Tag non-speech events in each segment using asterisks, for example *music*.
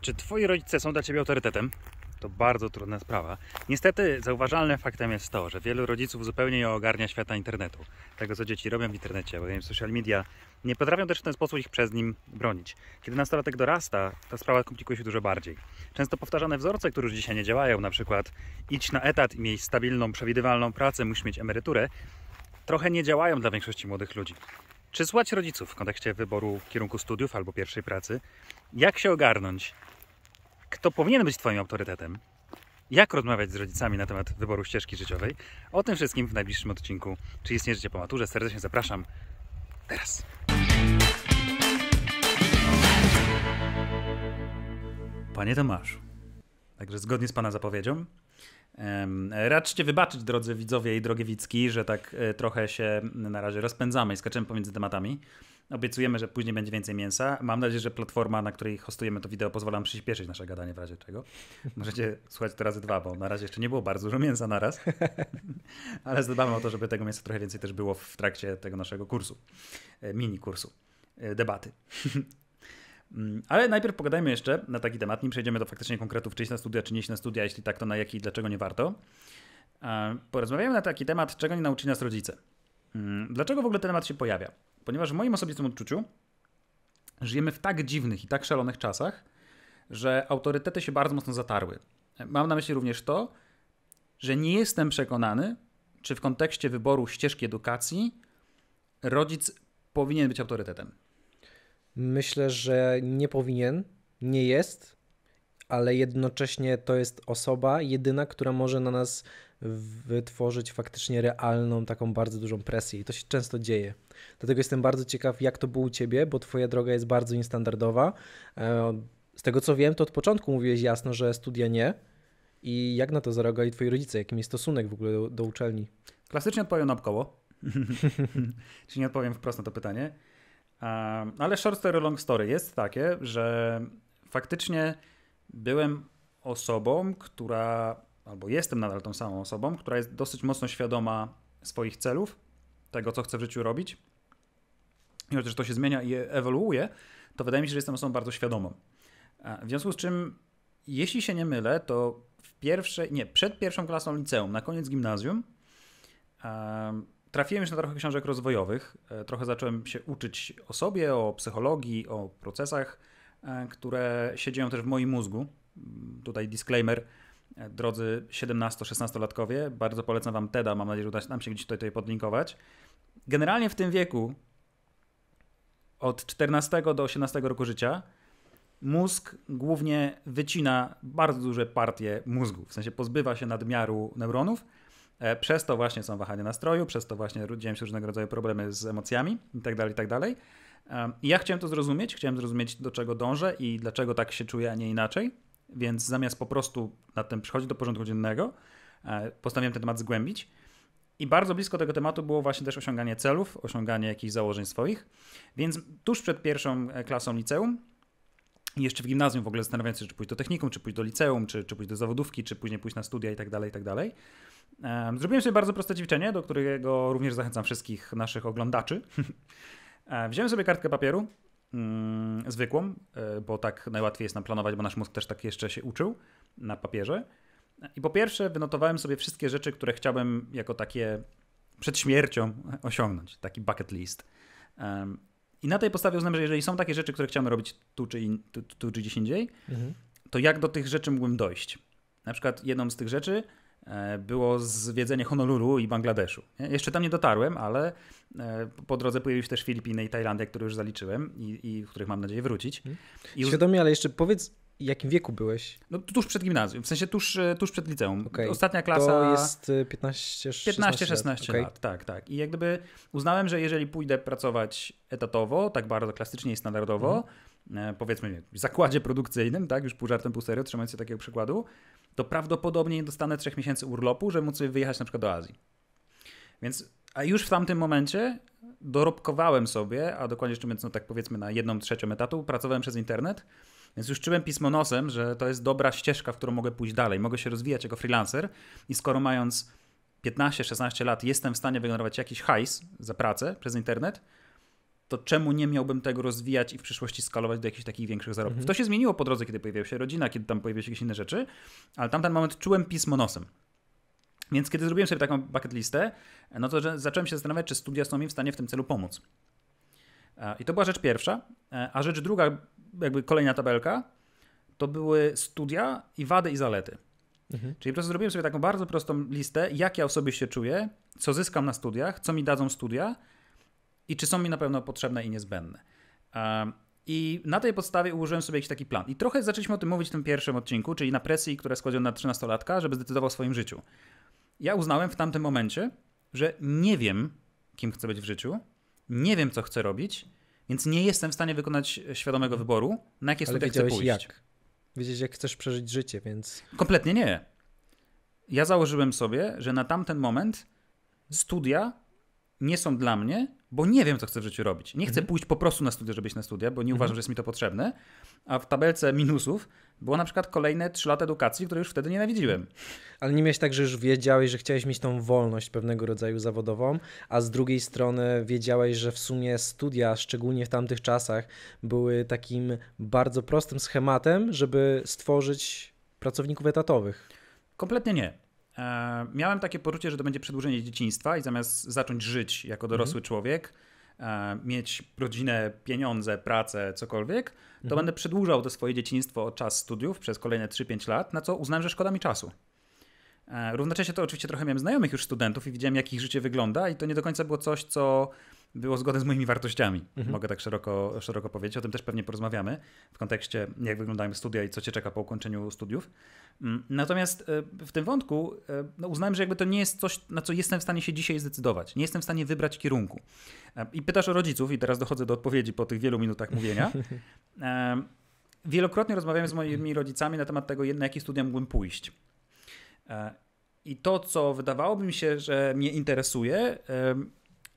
Czy twoi rodzice są dla ciebie autorytetem? To bardzo trudna sprawa. Niestety zauważalnym faktem jest to, że wielu rodziców zupełnie nie ogarnia świata internetu, tego co dzieci robią w internecie, bowiem social media nie potrafią też w ten sposób ich przez nim bronić. Kiedy nastolatek dorasta, ta sprawa komplikuje się dużo bardziej. Często powtarzane wzorce, które już dzisiaj nie działają, na przykład idź na etat i miej stabilną, przewidywalną pracę, musisz mieć emeryturę, trochę nie działają dla większości młodych ludzi. Czy złać rodziców w kontekście wyboru kierunku studiów albo pierwszej pracy? Jak się ogarnąć? Kto powinien być Twoim autorytetem? Jak rozmawiać z rodzicami na temat wyboru ścieżki życiowej? O tym wszystkim w najbliższym odcinku Czy istnieje życie po maturze? Serdecznie zapraszam teraz. Panie Tomaszu, także zgodnie z Pana zapowiedzią, Radźcie wybaczyć, drodzy widzowie i drogie widzki, że tak e, trochę się na razie rozpędzamy i skaczemy pomiędzy tematami. Obiecujemy, że później będzie więcej mięsa. Mam nadzieję, że platforma, na której hostujemy to wideo, pozwala nam przyspieszyć nasze gadanie w razie czego. Możecie *laughs* słuchać to razy dwa, bo na razie jeszcze nie było bardzo dużo mięsa na raz. *laughs* Ale zadbamy o to, żeby tego mięsa trochę więcej też było w trakcie tego naszego kursu, e, mini kursu, e, debaty. *laughs* Mm, ale najpierw pogadajmy jeszcze na taki temat, nim przejdziemy do faktycznie konkretów, czy iść na studia, czy nie iść na studia, jeśli tak, to na jaki i dlaczego nie warto. Porozmawiamy na taki temat, czego nie nauczyli nas rodzice. Mm, dlaczego w ogóle ten temat się pojawia? Ponieważ w moim osobistym odczuciu żyjemy w tak dziwnych i tak szalonych czasach, że autorytety się bardzo mocno zatarły. Mam na myśli również to, że nie jestem przekonany, czy w kontekście wyboru ścieżki edukacji rodzic powinien być autorytetem. Myślę, że nie powinien, nie jest, ale jednocześnie to jest osoba jedyna, która może na nas wytworzyć faktycznie realną, taką bardzo dużą presję. I to się często dzieje. Dlatego jestem bardzo ciekaw, jak to było u ciebie, bo twoja droga jest bardzo niestandardowa. E, z tego co wiem, to od początku mówiłeś jasno, że studia nie. I jak na to zareagowali twoi rodzice? Jaki jest stosunek w ogóle do, do uczelni? Klasycznie odpowiem na obkoło. *laughs* Czyli nie odpowiem wprost na to pytanie ale short story, long story jest takie, że faktycznie byłem osobą, która, albo jestem nadal tą samą osobą, która jest dosyć mocno świadoma swoich celów, tego, co chce w życiu robić. I chociaż to się zmienia i ewoluuje, to wydaje mi się, że jestem osobą bardzo świadomą. E, w związku z czym, jeśli się nie mylę, to w pierwszej, nie, przed pierwszą klasą liceum, na koniec gimnazjum, trafiłem już na trochę książek rozwojowych. E, trochę zacząłem się uczyć o sobie, o psychologii, o procesach, e, które się dzieją też w moim mózgu. Mm, tutaj disclaimer. E, drodzy 17-16-latkowie, bardzo polecam Wam TEDa. Mam nadzieję, że uda nam się gdzieś tutaj, tutaj podlinkować. Generalnie w tym wieku, od 14 do 18 roku życia, mózg głównie wycina bardzo duże partie mózgu, w sensie pozbywa się nadmiaru neuronów E, przez to właśnie są wahania nastroju, przez to właśnie dzieją się różnego rodzaju problemy z emocjami itd., tak itd. Tak I ja chciałem to zrozumieć, chciałem zrozumieć do czego dążę i dlaczego tak się czuję, a nie inaczej. Więc zamiast po prostu nad tym przychodzić do porządku dziennego, e, postanowiłem ten temat zgłębić. I bardzo blisko tego tematu było właśnie też osiąganie celów, osiąganie jakichś założeń swoich. Więc tuż przed pierwszą e, klasą liceum, jeszcze w gimnazjum w ogóle zastanawiając się, czy pójść do technikum, czy pójść do liceum, czy, czy pójść do zawodówki, czy później pójść na studia i tak dalej, i tak dalej. Zrobiłem sobie bardzo proste ćwiczenie, do którego również zachęcam wszystkich naszych oglądaczy. *laughs* E, wziąłem sobie kartkę papieru, mm, zwykłą, e, bo tak najłatwiej jest nam planować, bo nasz mózg też tak jeszcze się uczył na papierze. I po pierwsze wynotowałem sobie wszystkie rzeczy, które chciałbym jako takie przed śmiercią osiągnąć, taki bucket list. I na tej podstawie uznałem, że jeżeli są takie rzeczy, które chciałem robić tu czy, in, tu, tu czy gdzieś indziej, mhm. to jak do tych rzeczy mógłbym dojść? Na przykład jedną z tych rzeczy E, było zwiedzenie Honolulu i Bangladeszu. E, jeszcze tam nie dotarłem, ale e, po drodze pojawiły się też Filipiny i Tajlandia, które już zaliczyłem i, i w których mam nadzieję wrócić. Mhm. I Świadomie, ale jeszcze powiedz, jakim wieku byłeś? No tuż przed gimnazjum, w sensie tuż, tuż przed liceum. Okay. Ostatnia klasa... To jest 15-16 lat. Okay. lat. Tak, tak. I jak gdyby uznałem, że jeżeli pójdę pracować etatowo, tak bardzo klasycznie i standardowo, mm E, powiedzmy nie, zakładzie produkcyjnym, tak, już pół żartem, pół serio, trzymając się takiego przykładu, to prawdopodobnie nie dostanę trzech miesięcy urlopu, żeby móc wyjechać na przykład do Azji. Więc, a już w tamtym momencie dorobkowałem sobie, a dokładnie jeszcze mówiąc, no tak powiedzmy na jedną trzecią etatu, pracowałem przez internet, więc już czułem nosem, że to jest dobra ścieżka, w którą mogę pójść dalej. Mogę się rozwijać jako freelancer i skoro mając 15-16 lat jestem w stanie wygenerować jakiś hajs za pracę przez internet, to czemu nie miałbym tego rozwijać i w przyszłości skalować do jakichś takich większych zarobków? Mhm. To się zmieniło po drodze, kiedy pojawiła się rodzina, kiedy tam pojawiły się jakieś inne rzeczy, ale tamten moment czułem pismo nosem. Więc kiedy zrobiłem sobie taką bucket listę, no to zacząłem się zastanawiać, czy studia są mi w stanie w tym celu pomóc. E, I to była rzecz pierwsza. E, a rzecz druga, jakby kolejna tabelka, to były studia i wady i zalety. Mhm. Czyli po prostu zrobiłem sobie taką bardzo prostą listę, jak ja o sobie się czuję, co zyskam na studiach, co mi dadzą studia, i czy są mi na pewno potrzebne i niezbędne. I na tej podstawie ułożyłem sobie jakiś taki plan. I trochę zaczęliśmy o tym mówić w tym pierwszym odcinku, czyli na presji, która składał na 13-latka, żeby zdecydował o swoim życiu. Ja uznałem w tamtym momencie, że nie wiem, kim chcę być w życiu, nie wiem, co chcę robić, więc nie jestem w stanie wykonać świadomego wyboru, na jakie studia chcę pójść. Jak? Wiedzieć, jak chcesz przeżyć życie, więc. Kompletnie nie. Ja założyłem sobie, że na tamten moment studia nie są dla mnie, bo nie wiem, co chcę w życiu robić. Nie chcę mhm. pójść po prostu na studia, żeby iść na studia, bo nie mhm. uważam, że jest mi to potrzebne. A w tabelce minusów było na przykład kolejne trzy lata edukacji, które już wtedy nienawidziłem. Ale nie miałeś tak, że już wiedziałeś, że chciałeś mieć tą wolność pewnego rodzaju zawodową, a z drugiej strony wiedziałeś, że w sumie studia, szczególnie w tamtych czasach, były takim bardzo prostym schematem, żeby stworzyć pracowników etatowych. Kompletnie nie. E, miałem takie poczucie, że to będzie przedłużenie dzieciństwa i zamiast zacząć żyć jako mhm. dorosły człowiek, e, mieć rodzinę, pieniądze, pracę, cokolwiek, to mhm. będę przedłużał to swoje dzieciństwo o czas studiów przez kolejne 3-5 lat, na co uznałem, że szkoda mi czasu. E, równocześnie to oczywiście trochę miałem znajomych już studentów i widziałem, jak ich życie wygląda i to nie do końca było coś, co było zgodne z moimi wartościami. Mhm. Mogę tak szeroko, szeroko powiedzieć, o tym też pewnie porozmawiamy w kontekście, jak wyglądają studia i co cię czeka po ukończeniu studiów. Mm, natomiast e, w tym wątku e, no uznałem, że jakby to nie jest coś, na co jestem w stanie się dzisiaj zdecydować. Nie jestem w stanie wybrać kierunku. E, I pytasz o rodziców, i teraz dochodzę do odpowiedzi po tych wielu minutach mówienia. *laughs* Wielokrotnie rozmawiałem z moimi rodzicami na temat tego, na jakie studia mógłbym pójść. I to, co wydawałoby mi się, że mnie interesuje,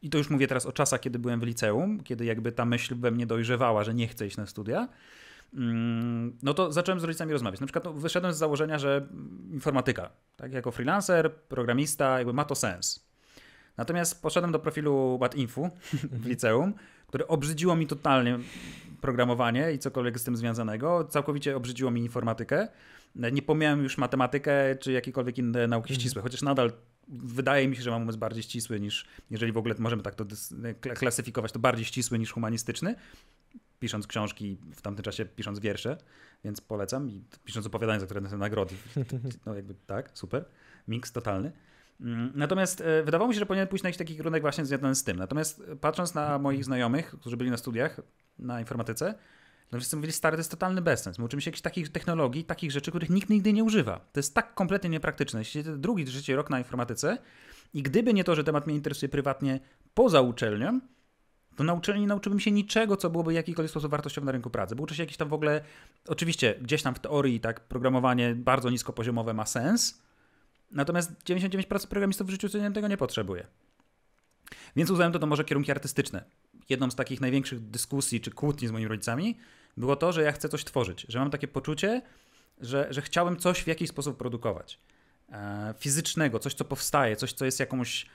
i to już mówię teraz o czasach, kiedy byłem w liceum, kiedy jakby ta myśl we mnie dojrzewała, że nie chcę iść na studia, mm, no to zacząłem z rodzicami rozmawiać. Na przykład no, wyszedłem z założenia, że informatyka, tak, jako freelancer, programista, jakby ma to sens. Natomiast poszedłem do profilu BatInfu w liceum, które obrzydziło mi totalnie programowanie i cokolwiek z tym związanego. Całkowicie obrzydziło mi informatykę. Nie pomijałem już matematykę czy jakiekolwiek inne nauki mhm. ścisłe, chociaż nadal wydaje mi się, że mam umysł bardziej ścisły niż, jeżeli w ogóle możemy tak to klasyfikować, to bardziej ścisły niż humanistyczny, pisząc książki, w tamtym czasie pisząc wiersze, więc polecam i pisząc opowiadania, za które dostałem nagrody. *laughs* No jakby tak, super. Miks totalny. Mm, natomiast e, wydawało mi się, że powinien pójść na jakiś taki kierunek właśnie związany z tym. Natomiast e, patrząc na moich *clears throat* znajomych, którzy byli na studiach na informatyce, no wszyscy mówili, stary, to jest totalny bezsens. My uczymy się jakichś takich technologii, takich rzeczy, których nikt nigdy nie używa. To jest tak kompletnie niepraktyczne. Siedzicie drugi, trzeci rok na informatyce i gdyby nie to, że temat mnie interesuje prywatnie poza uczelnią, to na uczelni nauczyłbym się niczego, co byłoby w jakikolwiek sposób wartościowe na rynku pracy. Bo uczę się jakiś tam w ogóle, oczywiście gdzieś tam w teorii, tak, programowanie bardzo niskopoziomowe ma sens, natomiast 99% programistów w życiu codziennym tego nie potrzebuje. Więc uznałem to, to może kierunki artystyczne. Jedną z takich największych dyskusji czy kłótni z moimi rodzicami było to, że ja chcę coś tworzyć, że mam takie poczucie, że, że chciałem coś w jakiś sposób produkować. E, fizycznego, coś, co powstaje, coś, co jest jakąś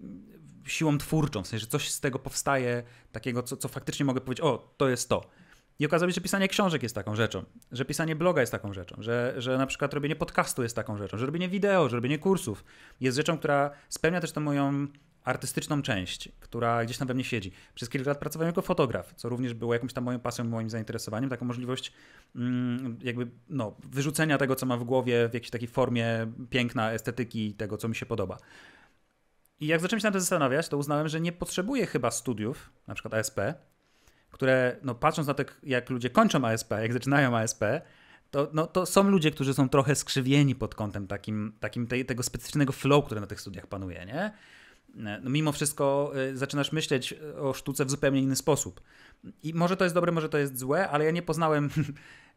mm, siłą twórczą, w sensie, że coś z tego powstaje, takiego, co, co faktycznie mogę powiedzieć, o, to jest to. I okazało się, że pisanie książek jest taką rzeczą, że pisanie bloga jest taką rzeczą, że, że na przykład robienie podcastu jest taką rzeczą, że robienie wideo, że robienie kursów jest rzeczą, która spełnia też tę moją artystyczną część, która gdzieś tam we mnie siedzi. Przez kilka lat pracowałem jako fotograf, co również było jakąś tam moją pasją, moim zainteresowaniem, taką możliwość mm, jakby no, wyrzucenia tego, co mam w głowie w jakiejś takiej formie piękna, estetyki, tego, co mi się podoba. I jak zacząłem się na to zastanawiać, to uznałem, że nie potrzebuję chyba studiów, na przykład ASP, które, no patrząc na to, jak ludzie kończą ASP, jak zaczynają ASP, to, no, to są ludzie, którzy są trochę skrzywieni pod kątem takim, takim tej, tego specyficznego flow, który na tych studiach panuje, nie? E, no mimo wszystko e, zaczynasz myśleć o sztuce w zupełnie inny sposób. I może to jest dobre, może to jest złe, ale ja nie poznałem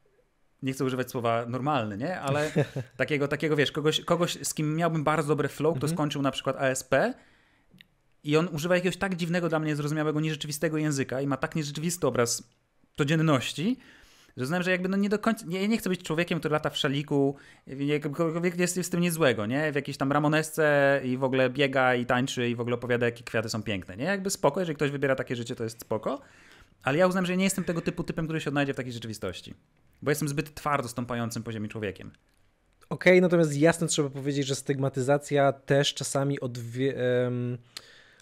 *laughs* nie chcę używać słowa normalny, nie? Ale *laughs* takiego, takiego wiesz, kogoś, kogoś z kim miałbym bardzo dobry flow, kto mhm. skończył na przykład ASP i on używa jakiegoś tak dziwnego dla mnie zrozumiałego, nierzeczywistego języka i ma tak nierzeczywisty obraz codzienności, że uznałem, że jakby no nie do końca, nie, nie chcę być człowiekiem, który lata w szaliku, jakkolwiek jest, z w tym nic złego, nie? W jakiejś tam ramonesce i w ogóle biega i tańczy i w ogóle opowiada, jakie kwiaty są piękne, nie? Jakby spoko, jeżeli ktoś wybiera takie życie, to jest spoko, ale ja uznam, że nie jestem tego typu typem, który się odnajdzie w takiej rzeczywistości, bo jestem zbyt twardo stąpającym po ziemi człowiekiem. Okej, okay, natomiast jasne trzeba powiedzieć, że stygmatyzacja też czasami odwie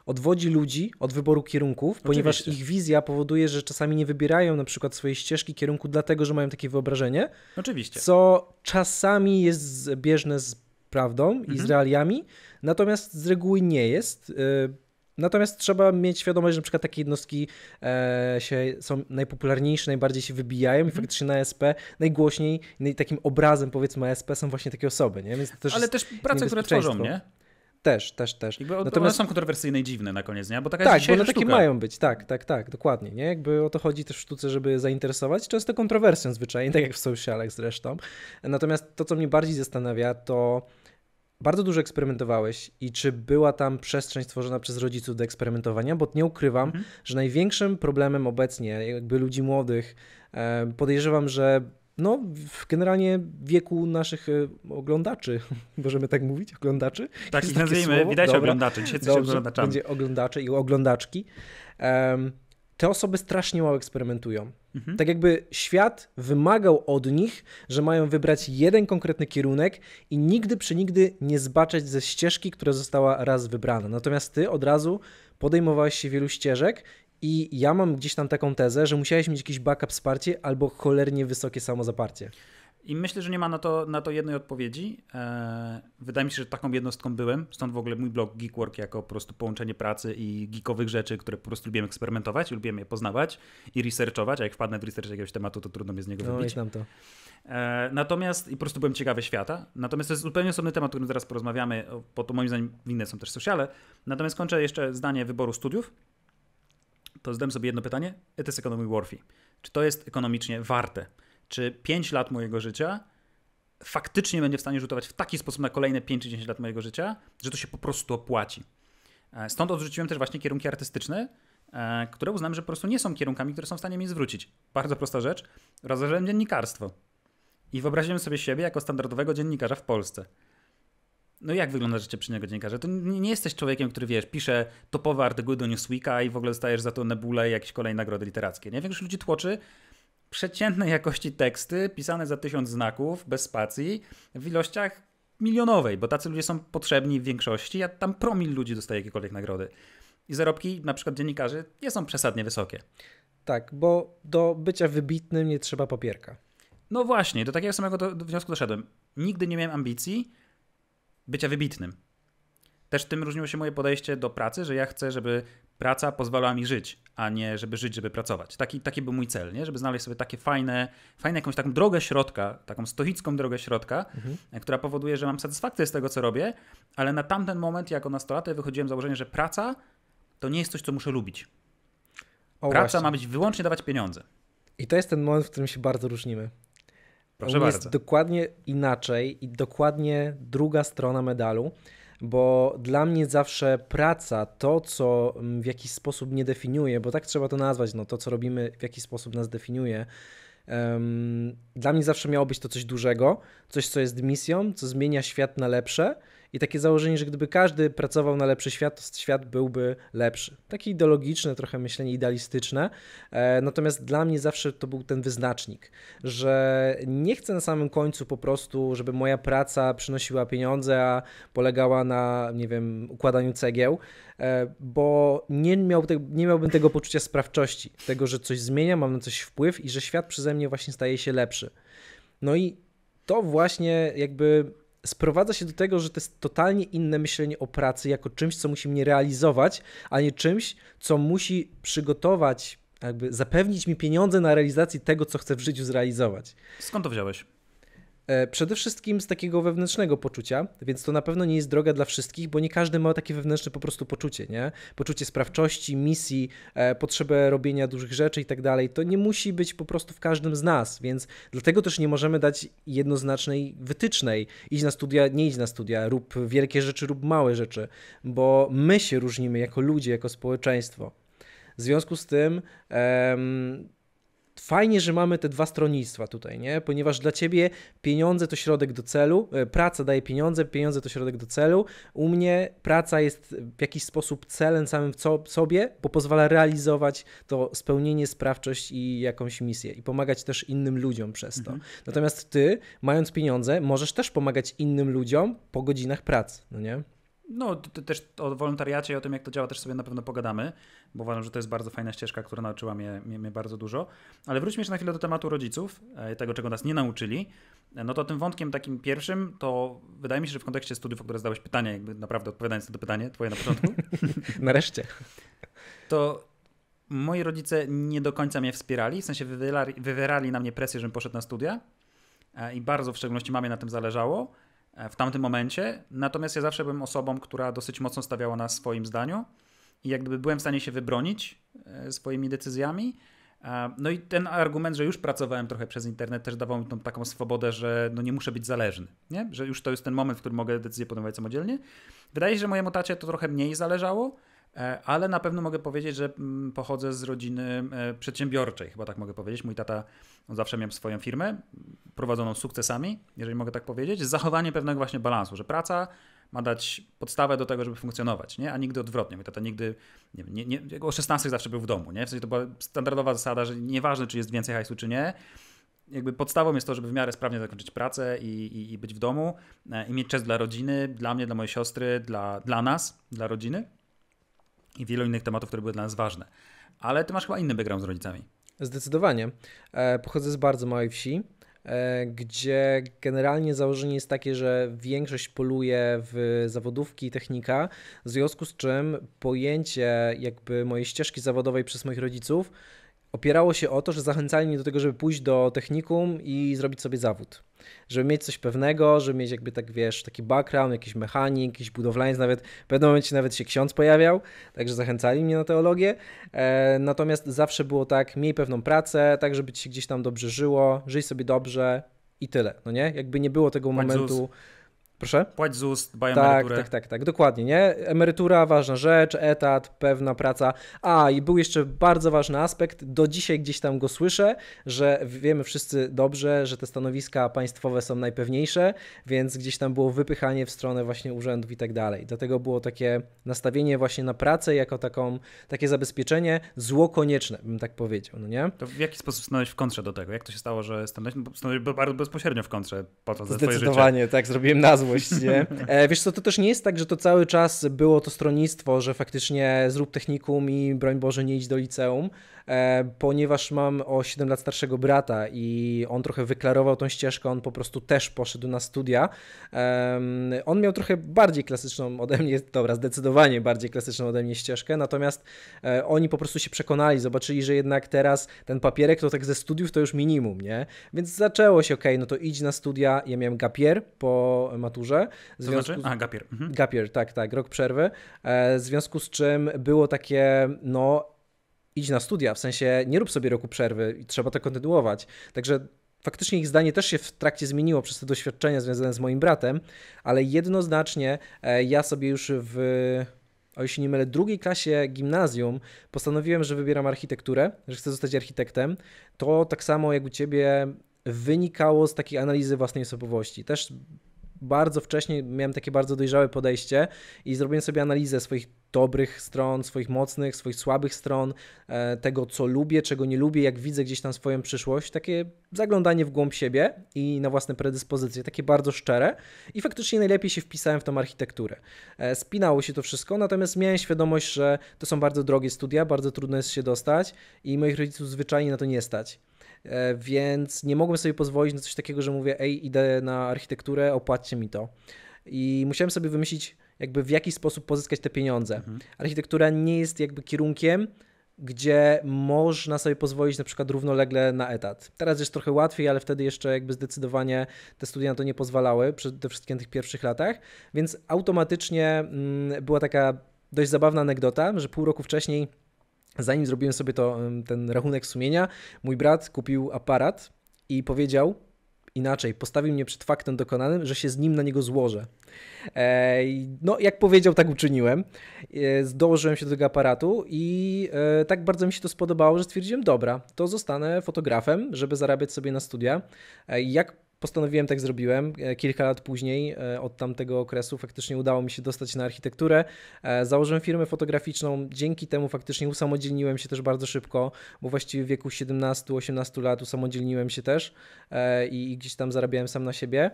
odwodzi ludzi od wyboru kierunków, ponieważ Oczywiście. ich wizja powoduje, że czasami nie wybierają na przykład swojej ścieżki kierunku, dlatego że mają takie wyobrażenie. Oczywiście. Co czasami jest zbieżne z prawdą mhm. i z mhm. realiami, natomiast z reguły nie jest. Y, natomiast trzeba mieć świadomość, że na przykład takie jednostki e, się, są najpopularniejsze, najbardziej się wybijają mm. i mhm. faktycznie na SP najgłośniej, takim obrazem powiedzmy ASP są właśnie takie osoby, nie? Też Ale też prace, które tworzą, nie? Też, też, też. Jakby Natomiast... One są kontrowersyjne i dziwne na koniec nie? bo taka tak, jest Tak, bo one takie mają być, tak, tak, tak, dokładnie. Nie? Jakby o to chodzi też w sztuce, żeby zainteresować, często kontrowersją zwyczajnie, tak jak w socialach zresztą. Natomiast to, co mnie bardziej zastanawia, to bardzo dużo eksperymentowałeś i czy była tam przestrzeń stworzona przez rodziców do eksperymentowania, bo nie ukrywam, mhm. że największym problemem obecnie jakby ludzi młodych, e, podejrzewam, że no, w generalnie wieku naszych e, oglądaczy, *laughs* możemy tak mówić, oglądaczy? Tak, ich nazwijmy, widać oglądacze, oglądaczy, dzisiaj oglądaczami. Będzie oglądacze i oglądaczki. Um, te osoby strasznie mało eksperymentują. Mhm. Tak jakby świat wymagał od nich, że mają wybrać jeden konkretny kierunek i nigdy przy nigdy nie zbaczać ze ścieżki, która została raz wybrana. Natomiast ty od razu podejmowałeś się wielu ścieżek i ja mam gdzieś tam taką tezę, że musiałeś mieć jakiś backup wsparcie albo cholernie wysokie samozaparcie. I myślę, że nie ma na to, na to jednej odpowiedzi. Eee, wydaje mi się, że taką jednostką byłem, stąd w ogóle mój blog Geekwork jako po prostu połączenie pracy i geekowych rzeczy, które po prostu lubiłem eksperymentować, lubiłem je poznawać i researchować, a jak wpadnę w research jakiegoś tematu, to trudno mnie z niego no, wybić. tam to. Eee, natomiast, i po prostu byłem ciekawy świata, natomiast to jest zupełnie osobny temat, o którym zaraz porozmawiamy, bo to moim zdaniem winne są też sociale. Natomiast kończę jeszcze zdanie wyboru studiów to zdam sobie jedno pytanie. It is economically worthy. Czy to jest ekonomicznie warte? Czy 5 lat mojego życia faktycznie będzie w stanie rzutować w taki sposób na kolejne 5 czy 10 lat mojego życia, że to się po prostu opłaci? E, stąd odrzuciłem też właśnie kierunki artystyczne, e, które uznałem, że po prostu nie są kierunkami, które są w stanie mi zwrócić. Bardzo prosta rzecz. Rozważyłem dziennikarstwo. I wyobraziłem sobie siebie jako standardowego dziennikarza w Polsce. No jak wygląda życie przedniego dziennikarza? To nie jesteś człowiekiem, który wiesz, pisze topowe artykuły do Newsweeka i w ogóle dostajesz za to nebulę i jakieś kolejne nagrody literackie. Nie? Większość ludzi tłoczy przeciętnej jakości teksty, pisane za tysiąc znaków, bez spacji, w ilościach milionowej, bo tacy ludzie są potrzebni w większości, a tam promil ludzi dostaje jakiekolwiek nagrody. I zarobki na przykład dziennikarzy nie są przesadnie wysokie. Tak, bo do bycia wybitnym nie trzeba papierka. No właśnie, do takiego samego do, do wniosku doszedłem. Nigdy nie miałem ambicji, bycia wybitnym. Też tym różniło się moje podejście do pracy, że ja chcę, żeby praca pozwalała mi żyć, a nie żeby żyć, żeby pracować. Taki, taki był mój cel, nie? żeby znaleźć sobie takie fajne, fajne jakąś taką drogę środka, taką stoicką drogę środka, mhm. która powoduje, że mam satysfakcję z tego, co robię, ale na tamten moment, jako nastolatek, wychodziłem z założenia, że praca to nie jest coś, co muszę lubić. O, praca właśnie. ma być wyłącznie dawać pieniądze. I to jest ten moment, w którym się bardzo różnimy. Proszę bardzo. Jest dokładnie inaczej i dokładnie druga strona medalu, bo dla mnie zawsze praca, to co mm, w jakiś sposób mnie definiuje, bo tak trzeba to nazwać, no to co robimy w jakiś sposób nas definiuje. Um, dla mnie zawsze miało być to coś dużego, coś co jest misją, co zmienia świat na lepsze i takie założenie, że gdyby każdy pracował na lepszy świat, to świat byłby lepszy. Takie ideologiczne trochę myślenie, idealistyczne. E, natomiast dla mnie zawsze to był ten wyznacznik, że nie chcę na samym końcu po prostu, żeby moja praca przynosiła pieniądze, a polegała na, nie wiem, układaniu cegieł, e, bo nie, miał te, nie miałbym tego poczucia sprawczości, tego, że coś zmienia, mam na coś wpływ i że świat przeze mnie właśnie staje się lepszy. No i to właśnie jakby sprowadza się do tego, że to jest totalnie inne myślenie o pracy jako czymś, co musi mnie realizować, a nie czymś, co musi przygotować, jakby zapewnić mi pieniądze na realizację tego, co chcę w życiu zrealizować. Skąd to wziąłeś? E, przede wszystkim z takiego wewnętrznego poczucia, więc to na pewno nie jest droga dla wszystkich, bo nie każdy ma takie wewnętrzne po prostu poczucie, nie? Poczucie sprawczości, misji, e, potrzebę robienia dużych rzeczy i tak dalej. To nie musi być po prostu w każdym z nas, więc dlatego też nie możemy dać jednoznacznej wytycznej. Idź na studia, nie idź na studia, rób wielkie rzeczy, rób małe rzeczy, bo my się różnimy jako ludzie, jako społeczeństwo. W związku z tym, fajnie, że mamy te dwa stronnictwa tutaj, nie? Ponieważ dla ciebie pieniądze to środek do celu, e, praca daje pieniądze, pieniądze to środek do celu. U mnie praca jest w jakiś sposób celem samym w sobie, bo pozwala realizować to spełnienie, sprawczość i jakąś misję i pomagać też innym ludziom przez to. Mhm. Natomiast ty, mając pieniądze, możesz też pomagać innym ludziom po godzinach pracy, no nie? No, też o wolontariacie i o tym, jak to działa, też sobie na pewno pogadamy, bo uważam, że to jest bardzo fajna ścieżka, która nauczyła mnie, mnie, mnie bardzo dużo. Ale wróćmy jeszcze na chwilę do tematu rodziców, e, tego, czego nas nie nauczyli. E, no to tym wątkiem takim pierwszym, to wydaje mi się, że w kontekście studiów, o które zadałeś pytanie, jakby naprawdę odpowiadając na to pytanie, twoje na początku. *laughs* Nareszcie. To moi rodzice nie do końca mnie wspierali, w sensie wywierali, wywierali na mnie presję, żebym poszedł na studia e, i bardzo w szczególności mamie na tym zależało. E, w tamtym momencie. Natomiast ja zawsze byłem osobą, która dosyć mocno stawiała na swoim zdaniu i jak gdyby byłem w stanie się wybronić e, swoimi decyzjami. E, no i ten argument, że już pracowałem trochę przez internet, też dawał mi tą taką swobodę, że no nie muszę być zależny, nie? że już to jest ten moment, w którym mogę decyzję podejmować samodzielnie. Wydaje się, że mojemu tacie to trochę mniej zależało, E, ale na pewno mogę powiedzieć, że mm, pochodzę z rodziny e, przedsiębiorczej, chyba tak mogę powiedzieć. Mój tata zawsze miał swoją firmę prowadzoną sukcesami, jeżeli mogę tak powiedzieć, z zachowaniem pewnego właśnie balansu, że praca ma dać podstawę do tego, żeby funkcjonować, nie? a nigdy odwrotnie. Mój tata nigdy, nie, nie, nie, o 16 zawsze był w domu, nie? w sensie to była standardowa zasada, że nieważne czy jest więcej hajsu czy nie, jakby podstawą jest to, żeby w miarę sprawnie zakończyć pracę i, i, i być w domu e, i mieć czas dla rodziny, dla mnie, dla mojej siostry, dla, dla nas, dla rodziny i wielu innych tematów, które były dla nas ważne. Ale ty masz chyba inny background z rodzicami. Zdecydowanie. E, pochodzę z bardzo małej wsi, e, gdzie generalnie założenie jest takie, że większość poluje w zawodówki i technika, w związku z czym pojęcie jakby mojej ścieżki zawodowej przez moich rodziców opierało się o to, że zachęcali mnie do tego, żeby pójść do technikum i zrobić sobie zawód. Żeby mieć coś pewnego, żeby mieć jakby tak, wiesz, taki background, jakiś mechanik, jakiś budowlaniec, nawet w pewnym momencie nawet się ksiądz pojawiał, także zachęcali mnie na teologię. E, natomiast zawsze było tak, miej pewną pracę, tak żeby ci się gdzieś tam dobrze żyło, żyj sobie dobrze i tyle, no nie? Jakby nie było tego Pan tak, momentu... Zus Proszę? Płać ZUS, dbaj tak, emeryturę. Tak, tak, tak, dokładnie, nie? Emerytura, ważna rzecz, etat, pewna praca. A, i był jeszcze bardzo ważny aspekt, do dzisiaj gdzieś tam go słyszę, że wiemy wszyscy dobrze, że te stanowiska państwowe są najpewniejsze, więc gdzieś tam było wypychanie w stronę właśnie urzędów i tak dalej. Dlatego było takie nastawienie właśnie na pracę jako taką, takie zabezpieczenie, zło konieczne, bym tak powiedział, no nie? To w jaki sposób stanąłeś w kontrze do tego? Jak to się stało, że stanąłeś, stanąłeś bardzo bezpośrednio w kontrze, po to za Zdecydowanie, tak, zrobiłem nazwę przyszłość, nie? E, wiesz co, to też nie jest tak, że to cały czas było to stronnictwo, że faktycznie zrób technikum i broń Boże nie idź do liceum, E, ponieważ mam o 7 lat starszego brata i on trochę wyklarował tą ścieżkę, on po prostu też poszedł na studia. On miał trochę bardziej klasyczną ode mnie, dobra, zdecydowanie bardziej klasyczną ode mnie ścieżkę, natomiast e, oni po prostu się przekonali, zobaczyli, że jednak teraz ten papierek to tak ze studiów to już minimum, nie? Więc zaczęło się, ok, no to idź na studia, ja miałem gapier po maturze. Związku to znaczy? A, gapier. Mhm. Gapier, tak, tak, rok przerwy. E, w związku z czym było takie, no idź na studia, w sensie nie rób sobie roku przerwy i trzeba to kontynuować. Także faktycznie ich zdanie też się w trakcie zmieniło przez te doświadczenia związane z moim bratem, ale jednoznacznie e, ja sobie już w, o jeśli nie mylę, drugiej klasie gimnazjum postanowiłem, że wybieram architekturę, że chcę zostać architektem. To tak samo jak u ciebie wynikało z takiej analizy własnej osobowości. Też bardzo wcześnie miałem takie bardzo dojrzałe podejście i zrobiłem sobie analizę swoich dobrych stron, swoich mocnych, swoich słabych stron, e, tego co lubię, czego nie lubię, jak widzę gdzieś tam swoją przyszłość, takie zaglądanie w głąb siebie i na własne predyspozycje, takie bardzo szczere i faktycznie najlepiej się wpisałem w tą architekturę. E, spinało się to wszystko, natomiast miałem świadomość, że to są bardzo drogie studia, bardzo trudno jest się dostać i moich rodziców zwyczajnie na to nie stać e, więc nie mogłem sobie pozwolić na coś takiego, że mówię, ej, idę na architekturę, opłaccie mi to. I musiałem sobie wymyślić jakby w jaki sposób pozyskać te pieniądze. Mhm. Architektura nie jest jakby kierunkiem, gdzie można sobie pozwolić na przykład równolegle na etat. Teraz jest trochę łatwiej, ale wtedy jeszcze jakby zdecydowanie te studia na to nie pozwalały, przede wszystkim w tych pierwszych latach, więc automatycznie mm, była taka dość zabawna anegdota, że pół roku wcześniej, zanim zrobiłem sobie to, mm, ten rachunek sumienia, mój brat kupił aparat i powiedział, inaczej, postawił mnie przed faktem dokonanym, że się z nim na niego złożę. E, no, jak powiedział, tak uczyniłem. Zdążyłem e, się do tego aparatu i e, tak bardzo mi się to spodobało, że stwierdziłem, dobra, to zostanę fotografem, żeby zarabiać sobie na studia. Jak Postanowiłem, tak zrobiłem. E, kilka lat później e, od tamtego okresu faktycznie udało mi się dostać na architekturę. E, założyłem firmę fotograficzną, dzięki temu faktycznie usamodzielniłem się też bardzo szybko, bo właściwie w wieku 17-18 lat usamodzielniłem się też i gdzieś tam zarabiałem sam na siebie.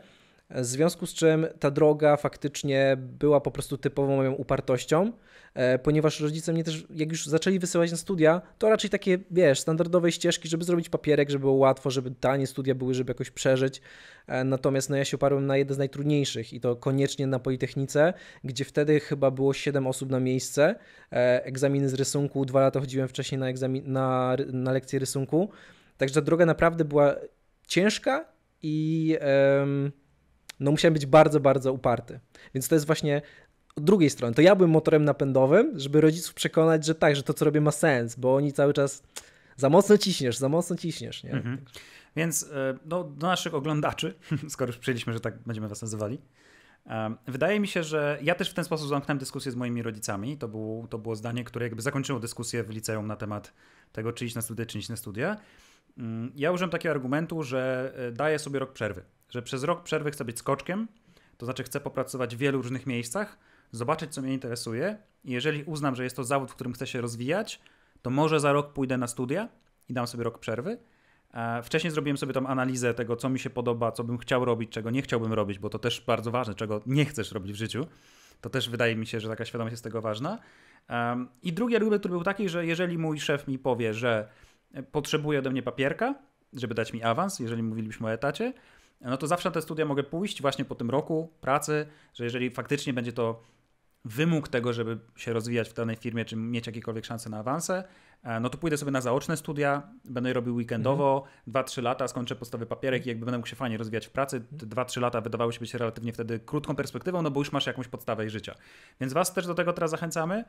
W związku z czym ta droga faktycznie była po prostu typową moją upartością, e, ponieważ rodzice mnie też, jak już zaczęli wysyłać na studia, to raczej takie, wiesz, standardowe ścieżki, żeby zrobić papierek, żeby było łatwo, żeby tanie studia były, żeby jakoś przeżyć. E, natomiast no, ja się oparłem na jeden z najtrudniejszych i to koniecznie na Politechnice, gdzie wtedy chyba było 7 osób na miejsce. E, egzaminy z rysunku, dwa lata chodziłem wcześniej na, egzamin, na, na lekcje rysunku. Także ta droga naprawdę była ciężka i... Yy, no musiałem być bardzo, bardzo uparty. Więc to jest właśnie od drugiej strony. To ja byłem motorem napędowym, żeby rodziców przekonać, że tak, że to co robię ma sens, bo oni cały czas za mocno ciśniesz, za mocno ciśniesz. Nie? Mhm. Więc e, no, do naszych oglądaczy, *laughs* skoro już przyjęliśmy, że tak będziemy was nazywali, e, Wydaje mi się, że ja też w ten sposób zamknąłem dyskusję z moimi rodzicami. To, był, to było zdanie, które jakby zakończyło dyskusję w liceum na temat tego, czy iść na studia, czy iść na studia. Mm, ja użyłem takiego argumentu, że e, daję sobie rok przerwy, że przez rok przerwy chcę być skoczkiem, to znaczy chcę popracować w wielu różnych miejscach, zobaczyć co mnie interesuje i jeżeli uznam, że jest to zawód, w którym chcę się rozwijać, to może za rok pójdę na studia i dam sobie rok przerwy. E, wcześniej zrobiłem sobie tam analizę tego, co mi się podoba, co bym chciał robić, czego nie chciałbym robić, bo to też bardzo ważne, czego nie chcesz robić w życiu. To też wydaje mi się, że taka świadomość jest tego ważna. I drugi argument, był taki, że jeżeli mój szef mi powie, że potrzebuje ode mnie papierka, żeby dać mi awans, jeżeli mówilibyśmy o etacie, no to zawsze na te studia mogę pójść właśnie po tym roku pracy, że jeżeli faktycznie będzie to wymóg tego, żeby się rozwijać w danej firmie, czy mieć jakiekolwiek szanse na awanse, E, no to pójdę sobie na zaoczne studia, będę je robił weekendowo, mhm. 2-3 lata, skończę podstawy papierek i jakby będę mógł się fajnie rozwijać w pracy. 2-3 mhm. lata wydawały się być relatywnie wtedy krótką perspektywą, no bo już masz jakąś podstawę i życia. Więc Was też do tego teraz zachęcamy,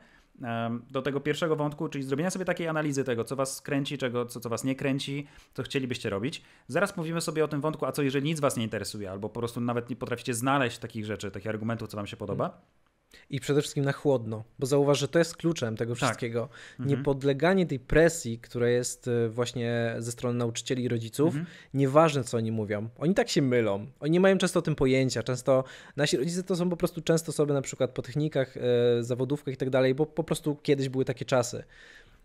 do tego pierwszego wątku, czyli zrobienia sobie takiej analizy tego, co Was kręci, czego, co, co Was nie kręci, co chcielibyście robić. Zaraz mówimy sobie o tym wątku, a co jeżeli nic Was nie interesuje, albo po prostu nawet nie potraficie znaleźć takich rzeczy, takich argumentów, co Wam się podoba. Mhm i przede wszystkim na chłodno, bo zauważ, że to jest kluczem tego tak. wszystkiego. Tak. Mhm. Nie podleganie tej presji, która jest e, właśnie ze strony nauczycieli i rodziców, mhm. nieważne co oni mówią, oni tak się mylą, oni nie mają często o tym pojęcia, często nasi rodzice to są po prostu często osoby na przykład po technikach, e, zawodówkach i tak dalej, bo po prostu kiedyś były takie czasy.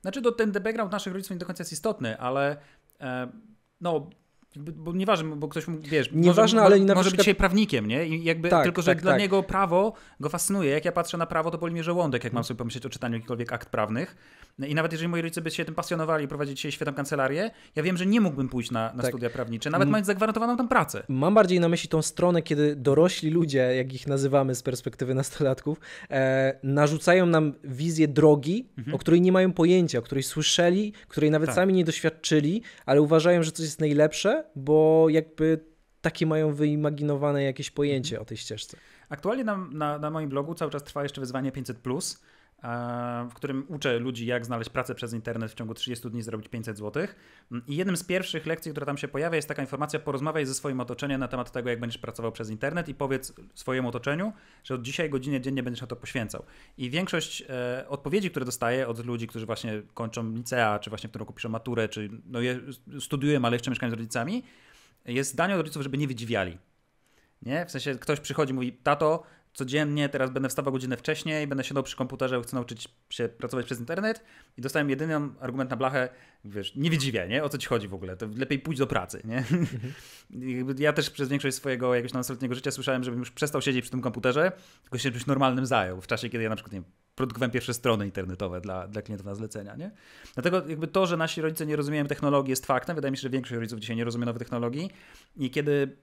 Znaczy, to ten background naszych rodziców nie do końca jest istotny, ale e, no, bo bo nieważne, bo ktoś mu, wiesz, nieważne, może, ale na może przykład... być dzisiaj prawnikiem, nie? I jakby, tak, tylko, że tak, dla tak. niego prawo go fascynuje. Jak ja patrzę na prawo, to boli mnie żołądek, jak mam sobie pomyśleć o czytaniu jakichkolwiek akt prawnych. No I nawet jeżeli moi rodzice by się tym pasjonowali i prowadzili dzisiaj świetną kancelarię, ja wiem, że nie mógłbym pójść na, na tak. studia prawnicze, nawet mając zagwarantowaną tam pracę. Mam bardziej na myśli tą stronę, kiedy dorośli ludzie, jak ich nazywamy z perspektywy nastolatków, e, narzucają nam wizję drogi, mhm. o której nie mają pojęcia, o której słyszeli, której nawet tak. sami nie doświadczyli, ale uważają, że coś jest najlepsze, bo jakby takie mają wyimaginowane jakieś pojęcie o tej ścieżce. Aktualnie na, na, na moim blogu cały czas trwa jeszcze wyzwanie 500+, E, w którym uczę ludzi, jak znaleźć pracę przez internet w ciągu 30 dni, zrobić 500 zł. I jednym z pierwszych lekcji, która tam się pojawia, jest taka informacja: porozmawiaj ze swoim otoczeniem na temat tego, jak będziesz pracował przez internet i powiedz swojemu otoczeniu, że od dzisiaj godzinę dziennie będziesz na to poświęcał. I większość e, odpowiedzi, które dostaję od ludzi, którzy właśnie kończą licea, czy właśnie w tym roku piszą maturę, czy no, je, ale jeszcze mieszkają z rodzicami, jest zdanie od rodziców, żeby nie wydziwiali. Nie? W sensie ktoś przychodzi i mówi, tato, codziennie, teraz będę wstawał godzinę wcześniej, będę siadał przy komputerze, chcę nauczyć się pracować przez internet i dostałem jedyny argument na blachę, wiesz, nie wydziwia, nie? O co ci chodzi w ogóle? To lepiej pójdź do pracy, nie? Mhm. *laughs* ja też przez większość swojego jakiegoś nastoletniego życia słyszałem, żebym już przestał siedzieć przy tym komputerze, tylko się czymś normalnym zajął, w czasie, kiedy ja na przykład, nie wiem, produkowałem pierwsze strony internetowe dla, dla klientów na zlecenia, nie? Dlatego jakby to, że nasi rodzice nie rozumieją technologii jest faktem. Wydaje mi się, że większość rodziców dzisiaj nie rozumie nowych technologii i kiedy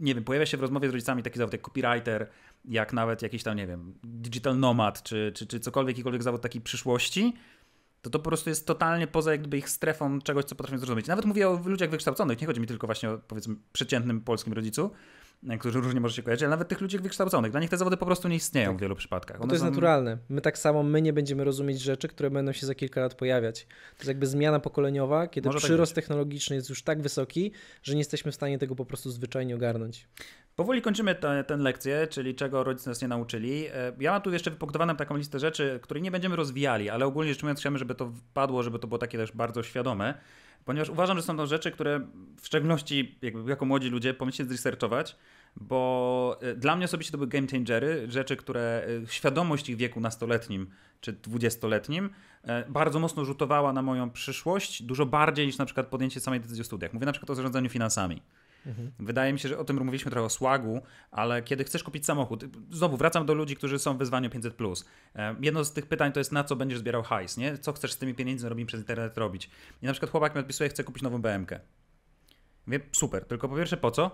nie wiem, pojawia się w rozmowie z rodzicami taki zawód jak copywriter, jak nawet jakiś tam, nie wiem, digital nomad, czy, czy, czy cokolwiek, jakikolwiek zawód takiej przyszłości, to to po prostu jest totalnie poza jakby ich strefą czegoś, co potrafią zrozumieć. Nawet mówię o ludziach wykształconych, nie chodzi mi tylko właśnie o, powiedzmy, przeciętnym polskim rodzicu, e, którzy różnie może się kojarzyć, ale nawet tych ludzi wykształconych. Dla nich te zawody po prostu nie istnieją tak. w wielu przypadkach. One to jest są... naturalne. My tak samo, my nie będziemy rozumieć rzeczy, które będą się za kilka lat pojawiać. To jest jakby zmiana pokoleniowa, kiedy może tak przyrost tak technologiczny jest już tak wysoki, że nie jesteśmy w stanie tego po prostu zwyczajnie ogarnąć. Powoli kończymy tę lekcję, czyli czego rodzice nas nie nauczyli. E, ja mam tu jeszcze wypoktowaną taką listę rzeczy, której nie będziemy rozwijali, ale ogólnie rzecz ujmując, chcemy, żeby to wpadło, żeby to było takie też bardzo świadome, ponieważ uważam, że są to rzeczy, które w szczególności jako młodzi ludzie powinniście zresearchować, bo e, dla mnie osobiście to były game changery, rzeczy, które e, świadomość ich wieku nastoletnim czy dwudziestoletnim bardzo mocno rzutowała na moją przyszłość, dużo bardziej niż na przykład podjęcie samej decyzji o studiach. Mówię na przykład o zarządzaniu finansami. Mhm. Wydaje mi się, że o tym mówiliśmy trochę o słagu, ale kiedy chcesz kupić samochód, znowu wracam do ludzi, którzy są w wyzwaniu 500. E, jedno z tych pytań to jest, na co będziesz zbierał hajs, nie? Co chcesz z tymi pieniędzmi robić przez internet robić? I na przykład chłopak mi odpisuje, chce kupić nową BMK. Wie, super, tylko po pierwsze po co?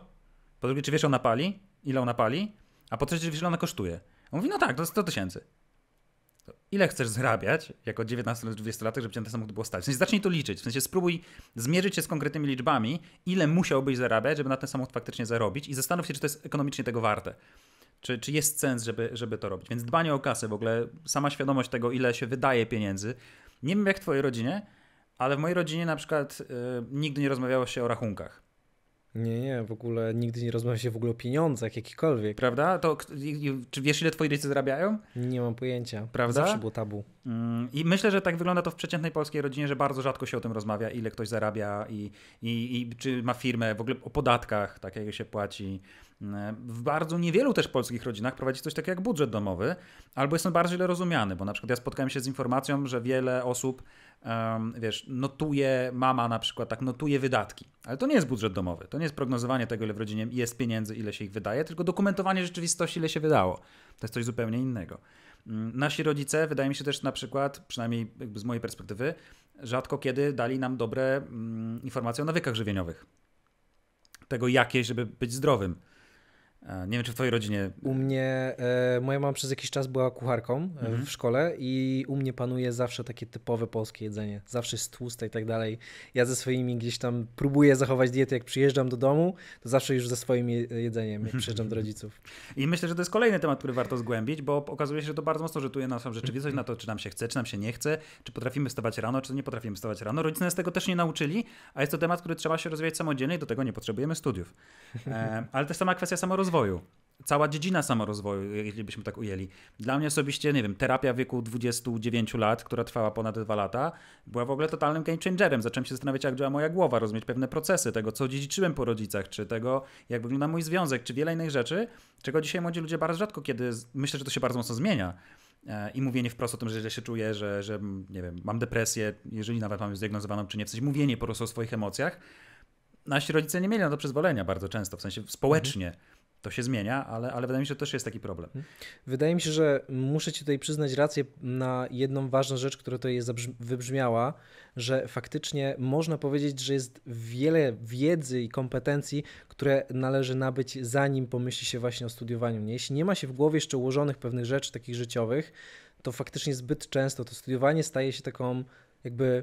Po drugie, czy wiesz, ona pali? Ile ona pali? A po trzecie, wiesz, ile ona kosztuje? On mówi, no tak, to 100 tysięcy ile chcesz zarabiać jako 19 20 lat, żeby cię na ten samochód było stać? W sensie zacznij to liczyć, w sensie spróbuj zmierzyć się z konkretnymi liczbami, ile musiałbyś zarabiać, żeby na ten samochód faktycznie zarobić i zastanów się, czy to jest ekonomicznie tego warte. Czy, czy jest sens, żeby, żeby to robić? Więc dbanie o kasę, w ogóle sama świadomość tego, ile się wydaje pieniędzy. Nie wiem jak w twojej rodzinie, ale w mojej rodzinie na przykład y, nigdy nie rozmawiało się o rachunkach. Nie, nie, w ogóle nigdy nie rozmawia się w ogóle o pieniądzach jakikolwiek. Prawda? To czy wiesz, ile twoi rodzice zarabiają? Nie mam pojęcia. Prawda? Zawsze było tabu. Mm, I myślę, że tak wygląda to w przeciętnej polskiej rodzinie, że bardzo rzadko się o tym rozmawia, ile ktoś zarabia i, i, i czy ma firmę, w ogóle o podatkach, tak jak się płaci. Mm, w bardzo niewielu też polskich rodzinach prowadzi coś takiego jak budżet domowy, albo jest on bardzo źle rozumiany, bo na przykład ja spotkałem się z informacją, że wiele osób um, wiesz, notuje mama na przykład, tak, notuje wydatki. Ale to nie jest budżet domowy, to nie jest prognozowanie tego, ile w rodzinie jest pieniędzy, ile się ich wydaje, tylko dokumentowanie rzeczywistości, ile się wydało. To jest coś zupełnie innego. Mm, nasi rodzice, wydaje mi się też na przykład, przynajmniej z mojej perspektywy, rzadko kiedy dali nam dobre mm, informacje o nawykach żywieniowych. Tego jakie, żeby być zdrowym. E, nie wiem, czy w twojej rodzinie. U mnie, e, moja mama przez jakiś czas była kucharką e, mhm. w szkole i u mnie panuje zawsze takie typowe polskie jedzenie. Zawsze jest tłuste i tak dalej. Ja ze swoimi gdzieś tam próbuję zachować dietę, jak przyjeżdżam do domu, to zawsze już ze swoim jedzeniem, jak przyjeżdżam do rodziców. I myślę, że to jest kolejny temat, który warto zgłębić, bo okazuje się, że to bardzo mocno rzutuje na naszą rzeczywistość, na to, czy nam się chce, czy nam się nie chce, czy potrafimy wstawać rano, czy nie potrafimy wstawać rano. Rodzice nas tego też nie nauczyli, a jest to temat, który trzeba się rozwijać samodzielnie i do tego nie potrzebujemy studiów. E, ale też sama kwestia samorozwoju samorozwoju. Cała dziedzina samorozwoju, jeśli byśmy tak ujęli. Dla mnie osobiście, nie wiem, terapia wieku 29 lat, która trwała ponad 2 lata, była w ogóle totalnym game changerem. Zacząłem się zastanawiać, jak działa moja głowa, rozumieć pewne procesy, tego, co dziedziczyłem po rodzicach, czy tego, jak wygląda mój związek, czy wiele innych rzeczy, czego dzisiaj młodzi ludzie bardzo rzadko kiedy, myślę, że to się bardzo mocno zmienia e, i mówienie wprost o tym, że źle się czuję, że, że nie wiem, mam depresję, jeżeli nawet mam ją zdiagnozowaną, czy nie, w sensie mówienie po prostu o swoich emocjach. Nasi rodzice nie mieli na to przyzwolenia bardzo często, w sensie mhm. społecznie. Mhm to się zmienia, ale, ale wydaje mi się, że to też jest taki problem. Mhm. Wydaje mi się, że muszę Ci tutaj przyznać rację na jedną ważną rzecz, która tutaj jest wybrzmiała, że faktycznie można powiedzieć, że jest wiele wiedzy i kompetencji, które należy nabyć zanim pomyśli się właśnie o studiowaniu. Nie? Jeśli nie ma się w głowie jeszcze ułożonych pewnych rzeczy takich życiowych, to faktycznie zbyt często to studiowanie staje się taką jakby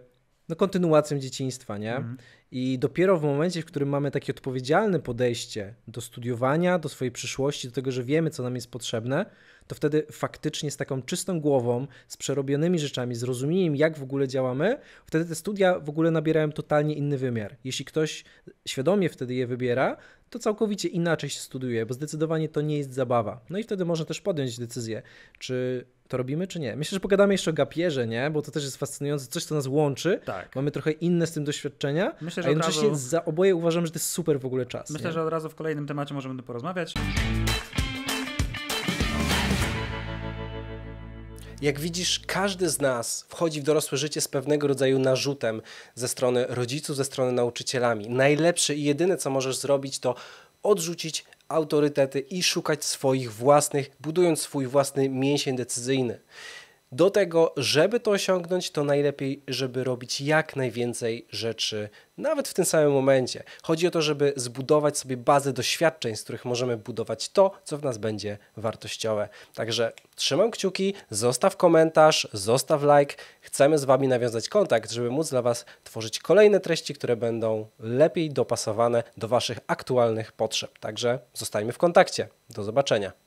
no, kontynuacją dzieciństwa, nie? Mm. I dopiero w momencie, w którym mamy takie odpowiedzialne podejście do studiowania, do swojej przyszłości, do tego, że wiemy, co nam jest potrzebne, to wtedy faktycznie z taką czystą głową, z przerobionymi rzeczami, z rozumieniem, jak w ogóle działamy, wtedy te studia w ogóle nabierają totalnie inny wymiar. Jeśli ktoś świadomie wtedy je wybiera, to całkowicie inaczej się studiuje, bo zdecydowanie to nie jest zabawa. No i wtedy można też podjąć decyzję, czy to robimy czy nie? Myślę, że pogadamy jeszcze o gapierze, nie? Bo to też jest fascynujące, coś, co nas łączy. Tak. Mamy trochę inne z tym doświadczenia, Myślę, że a jednocześnie razu... za oboje uważam, że to jest super w ogóle czas. Myślę, nie? że od razu w kolejnym temacie możemy porozmawiać. Jak widzisz, każdy z nas wchodzi w dorosłe życie z pewnego rodzaju narzutem ze strony rodziców, ze strony nauczycielami. Najlepsze i jedyne, co możesz zrobić, to odrzucić, autorytety i szukać swoich własnych, budując swój własny mięsień decyzyjny. Do tego, żeby to osiągnąć, to najlepiej, żeby robić jak najwięcej rzeczy, nawet w tym samym momencie. Chodzi o to, żeby zbudować sobie bazę doświadczeń, z których możemy budować to, co w nas będzie wartościowe. Także trzymam kciuki, zostaw komentarz, zostaw like. Chcemy z Wami nawiązać kontakt, żeby móc dla Was tworzyć kolejne treści, które będą lepiej dopasowane do Waszych aktualnych potrzeb. Także zostańmy w kontakcie. Do zobaczenia.